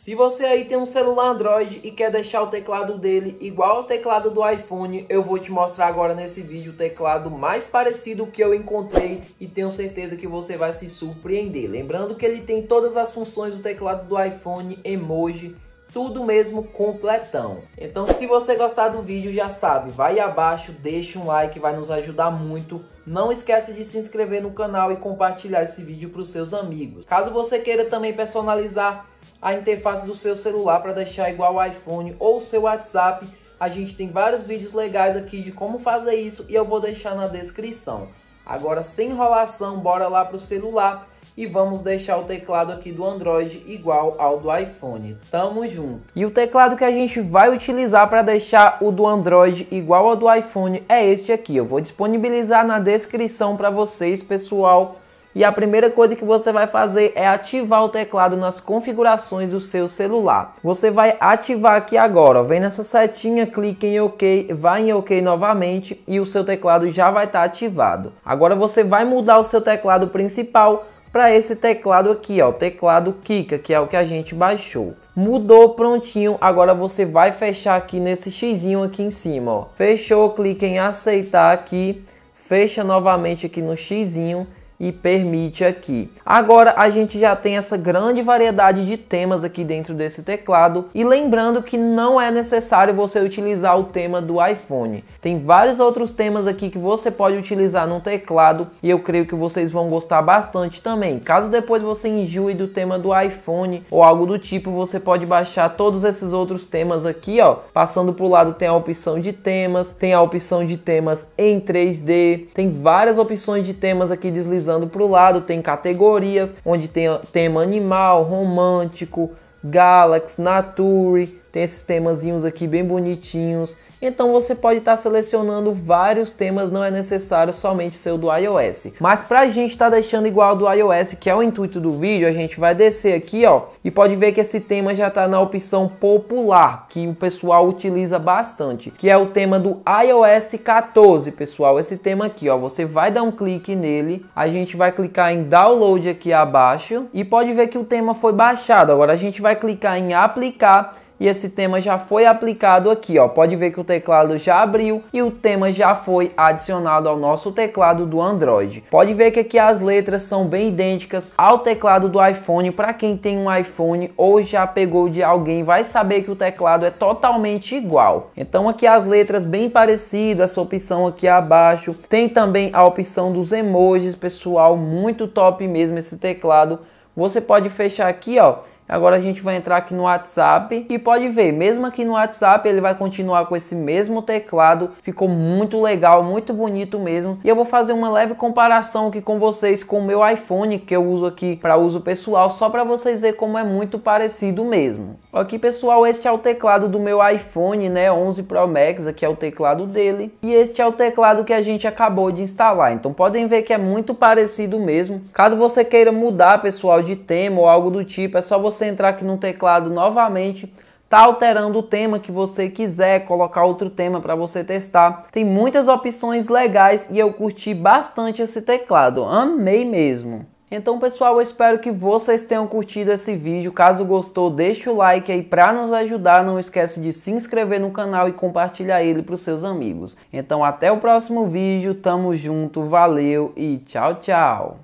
Se você aí tem um celular Android e quer deixar o teclado dele igual ao teclado do iPhone, eu vou te mostrar agora nesse vídeo o teclado mais parecido que eu encontrei e tenho certeza que você vai se surpreender. Lembrando que ele tem todas as funções do teclado do iPhone, emoji, tudo mesmo completão. Então se você gostar do vídeo, já sabe, vai abaixo, deixa um like, vai nos ajudar muito. Não esquece de se inscrever no canal e compartilhar esse vídeo para os seus amigos. Caso você queira também personalizar a interface do seu celular para deixar igual o iPhone ou o seu WhatsApp, a gente tem vários vídeos legais aqui de como fazer isso e eu vou deixar na descrição. Agora, sem enrolação, bora lá para o celular e vamos deixar o teclado aqui do Android igual ao do iPhone. Tamo junto. E o teclado que a gente vai utilizar para deixar o do Android igual ao do iPhone é este aqui. Eu vou disponibilizar na descrição para vocês, pessoal. E a primeira coisa que você vai fazer é ativar o teclado nas configurações do seu celular. Você vai ativar aqui agora, ó, vem nessa setinha, clique em OK, vai em OK novamente e o seu teclado já vai estar tá ativado. Agora você vai mudar o seu teclado principal para esse teclado aqui, ó, o teclado Kika, que é o que a gente baixou. Mudou prontinho, agora você vai fechar aqui nesse xizinho aqui em cima, ó. Fechou, clique em aceitar aqui, fecha novamente aqui no xizinho e permite aqui. Agora a gente já tem essa grande variedade de temas aqui dentro desse teclado e lembrando que não é necessário você utilizar o tema do iPhone. Tem vários outros temas aqui que você pode utilizar no teclado e eu creio que vocês vão gostar bastante também. Caso depois você enjoe do tema do iPhone ou algo do tipo, você pode baixar todos esses outros temas aqui, ó. Passando para o lado tem a opção de temas, tem a opção de temas em 3D, tem várias opções de temas aqui deslizando deslizando para o lado, tem categorias onde tem tema animal, romântico, Galaxy, Nature, tem esses temazinhos aqui bem bonitinhos. Então você pode estar tá selecionando vários temas, não é necessário somente ser o do iOS. Mas para a gente estar tá deixando igual do iOS, que é o intuito do vídeo, a gente vai descer aqui, ó, e pode ver que esse tema já está na opção popular, que o pessoal utiliza bastante, que é o tema do iOS 14, pessoal. Esse tema aqui, ó, você vai dar um clique nele, a gente vai clicar em download aqui abaixo e pode ver que o tema foi baixado. Agora a gente vai clicar em aplicar e esse tema já foi aplicado aqui, ó. Pode ver que o teclado já abriu e o tema já foi adicionado ao nosso teclado do Android. Pode ver que aqui as letras são bem idênticas ao teclado do iPhone. Para quem tem um iPhone ou já pegou de alguém, vai saber que o teclado é totalmente igual. Então aqui as letras bem parecidas, essa opção aqui abaixo. Tem também a opção dos emojis, pessoal, muito top mesmo esse teclado. Você pode fechar aqui, ó, Agora a gente vai entrar aqui no WhatsApp e pode ver, mesmo aqui no WhatsApp ele vai continuar com esse mesmo teclado, ficou muito legal, muito bonito mesmo. E eu vou fazer uma leve comparação aqui com vocês com o meu iPhone que eu uso aqui para uso pessoal, só para vocês ver como é muito parecido mesmo. Aqui pessoal, este é o teclado do meu iPhone, né, 11 Pro Max, aqui é o teclado dele. E este é o teclado que a gente acabou de instalar, então podem ver que é muito parecido mesmo. Caso você queira mudar pessoal de tema ou algo do tipo, é só você você entrar aqui no teclado novamente, tá alterando o tema que você quiser, colocar outro tema para você testar. Tem muitas opções legais e eu curti bastante esse teclado, amei mesmo. Então, pessoal, eu espero que vocês tenham curtido esse vídeo. Caso gostou, deixa o like aí para nos ajudar. Não esquece de se inscrever no canal e compartilhar ele para os seus amigos. Então, até o próximo vídeo. Tamo junto, valeu e tchau, tchau.